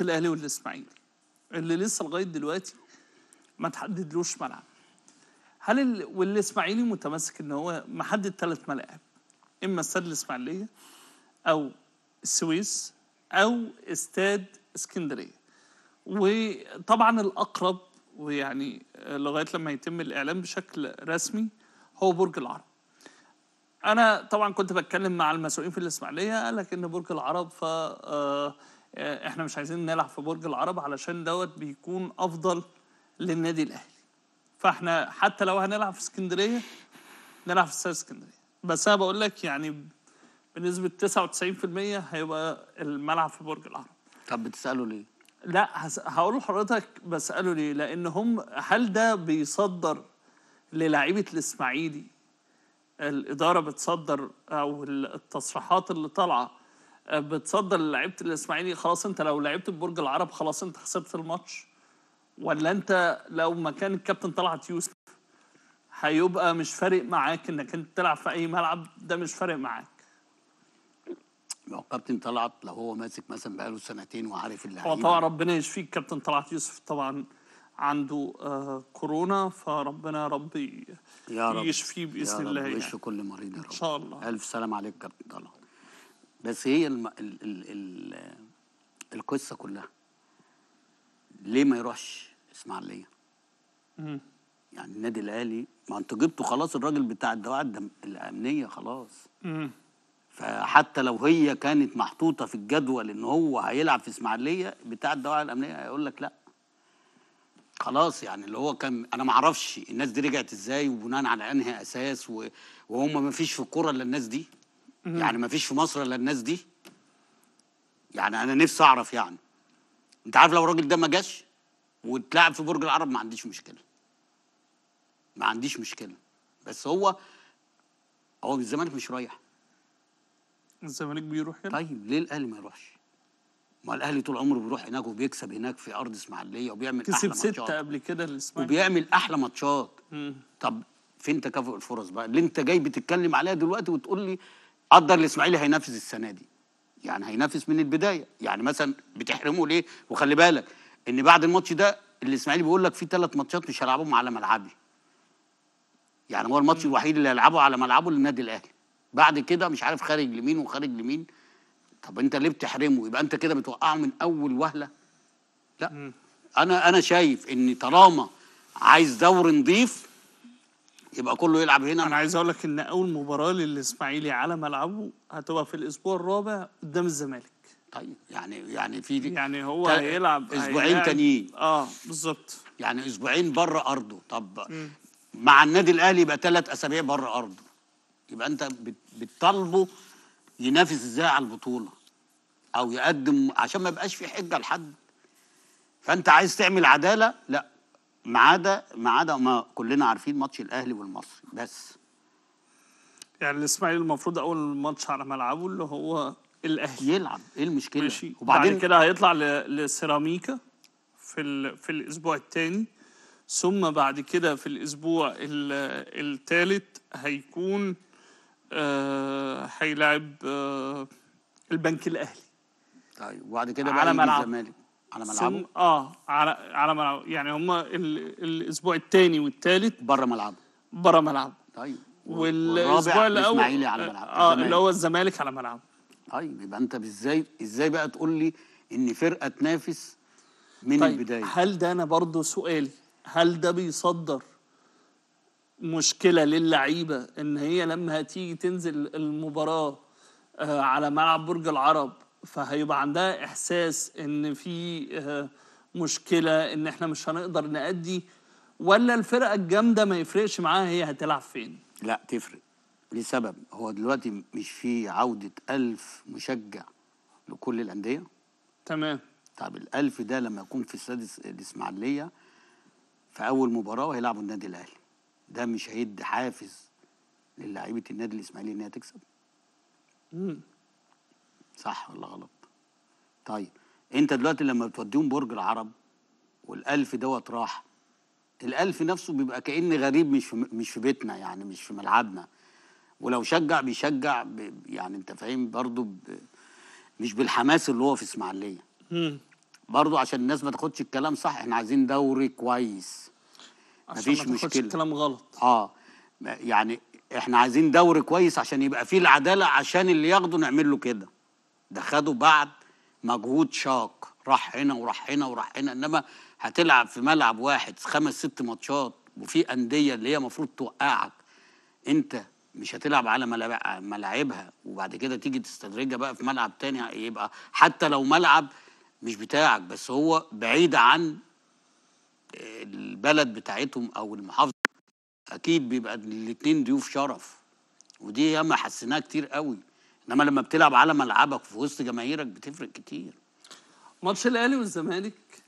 الاهلي والاسماعيلي اللي لسه لغايه دلوقتي ما تحددلوش ملعب هل ال... والاسماعيلي متمسك ان هو محدد ثلاث ملاعب اما استاد الاسماعيليه او السويس او استاد اسكندريه وطبعا الاقرب ويعني لغايه لما يتم الاعلان بشكل رسمي هو برج العرب انا طبعا كنت بتكلم مع المسؤولين في الاسماعيليه قال لك ان برج العرب ف آه، آه، احنا مش عايزين نلعب في برج العرب علشان دوت بيكون افضل للنادي الاهلي فاحنا حتى لو هنلعب في اسكندريه نلعب في استاد اسكندريه بس انا بقول لك يعني بنسبه 99% هيبقى الملعب في برج العرب طب بتساله ليه لا هقول لحضرتك بساله ليه لان هم هل ده بيصدر للعيبه الاسماعيلي الاداره بتصدر او التصريحات اللي طالعه آه، بتصدر لعيبه الاسماعيلي خلاص انت لو لعبت ببرج العرب خلاص انت خسرت الماتش ولا انت لو مكان الكابتن طلعت يوسف هيبقى مش فارق معاك انك انت تلعب في اي ملعب ده مش فارق معاك لو كابتن طلعت لو هو ماسك مثلا بقاله سنتين وعارف اللي هو طبعا ربنا يشفيك كابتن طلعت يوسف طبعا عنده آه كورونا فربنا ربي يا رب يشفيه باذن الله يا رب الله يشفي يعني. كل مريض يا رب ان شاء الله الف سلام عليك كابتن طلعت بس هي الم... ال... ال... ال... القصه كلها ليه ما يروحش اسماعيليه؟ يعني النادي الاهلي ما انتوا جبتوا خلاص الراجل بتاع الدواعي الامنيه خلاص مم. فحتى لو هي كانت محطوطه في الجدول ان هو هيلعب في اسماعيليه بتاع الدواعي الامنيه هيقول لك لا خلاص يعني اللي هو كان انا ما اعرفش الناس دي رجعت ازاي وبناء على انهي اساس و... وهم ما فيش في الكوره الا الناس دي يعني ما فيش في مصر الا الناس دي يعني انا نفسي اعرف يعني انت عارف لو الراجل ده ما جاش واتلعب في برج العرب ما عنديش مشكله ما عنديش مشكله بس هو هو الزمالك مش رايح الزمالك بيروح هنا طيب ليه الاهلي ما يروحش؟ ما الاهلي طول عمره بيروح هناك وبيكسب هناك في ارض اسماعيليه وبيعمل كسب احلى ماتشات كسب قبل كده الاسماعيلي وبيعمل احلى ماتشات طب فين تكافؤ الفرص بقى اللي انت جاي بتتكلم عليها دلوقتي وتقول لي قدر الاسماعيلي هينافس السنه دي يعني هينافس من البدايه يعني مثلا بتحرمه ليه وخلي بالك ان بعد الماتش ده الاسماعيلي بيقول لك في ثلاث ماتشات مش هلعبهم على ملعبي يعني هو الماتش الوحيد اللي هيلعبه على ملعبه للنادي الاهلي بعد كده مش عارف خارج لمين وخارج لمين طب انت ليه بتحرمه يبقى انت كده بتوقعه من اول وهله لا انا انا شايف ان طالما عايز دور نضيف يبقى كله يلعب هنا انا عايز اقول لك ان اول مباراه للاسماعيلي على ملعبه هتبقى في الاسبوع الرابع قدام الزمالك طيب يعني يعني في يعني هو تل... هيلعب اسبوعين تانيين اه بالظبط يعني اسبوعين بره ارضه طب م. مع النادي الاهلي يبقى ثلاث اسابيع بره ارضه يبقى انت بتطالبه ينافس ازاي على البطوله او يقدم عشان ما يبقاش في حجه لحد فانت عايز تعمل عداله لا ما عدا ما عدا ما كلنا عارفين ماتش الاهلي والمصري بس يعني الاسماعيلي المفروض اول ماتش على ملعبه اللي هو الاهلي يلعب ايه المشكله ماشي وبعدين كده هيطلع لسيراميكا في ال... في الاسبوع الثاني ثم بعد كده في الاسبوع الثالث هيكون آه هيلاعب آه البنك الاهلي طيب وبعد كده بقى على ملعب الزمالك على ملعبه اه على على ملعبه يعني هم الاسبوع الثاني والثالث بره ملعبه بره ملعبه طيب والاسبوع الاول الاسماعيلي على ملعبه اه اللي هو الزمالك على ملعبه طيب يبقى انت ازاي ازاي بقى تقول لي ان فرقه تنافس من طيب البدايه هل ده انا برضو سؤالي هل ده بيصدر مشكله للعيبه ان هي لما هتيجي تنزل المباراه آه، على ملعب برج العرب فهيبقى عندها احساس ان في آه، مشكله ان احنا مش هنقدر نأدي ولا الفرقه الجامده ما يفرقش معاها هي هتلعب فين لا تفرق لسبب هو دلوقتي مش في عوده ألف مشجع لكل الانديه تمام طب الألف ده لما يكون في استاد الاسماعيليه في اول مباراه وهيلعبوا النادي الاهلي ده مش هيدي حافز للاعيبه النادي الاسماعيلي ان هي تكسب امم صح ولا غلط طيب انت دلوقتي لما بتوديهم برج العرب والالف دوت راح الالف نفسه بيبقى كان غريب مش في مش في بيتنا يعني مش في ملعبنا ولو شجع بيشجع يعني انت فاهم برضه مش بالحماس اللي هو في اسماعيليه برضه عشان الناس ما تاخدش الكلام صح احنا عايزين دوري كويس عشان مفيش ما مشكله الكلام غلط اه يعني احنا عايزين دوري كويس عشان يبقى فيه العداله عشان اللي ياخده نعمل له كده ده خدوا بعد مجهود شاق راح هنا وراح هنا وراح هنا انما هتلعب في ملعب واحد خمس ست ماتشات وفي انديه اللي هي المفروض توقعك انت مش هتلعب على ملاعبها وبعد كده تيجي تستدرجها بقى في ملعب تاني يبقى حتى لو ملعب مش بتاعك بس هو بعيد عن آه، البلد بتاعتهم او المحافظه اكيد بيبقى الاثنين ضيوف شرف ودي ياما حسيناها كتير قوي انما لما بتلعب على ملعبك في وسط جماهيرك بتفرق كتير ماتش الاهلي والزمالك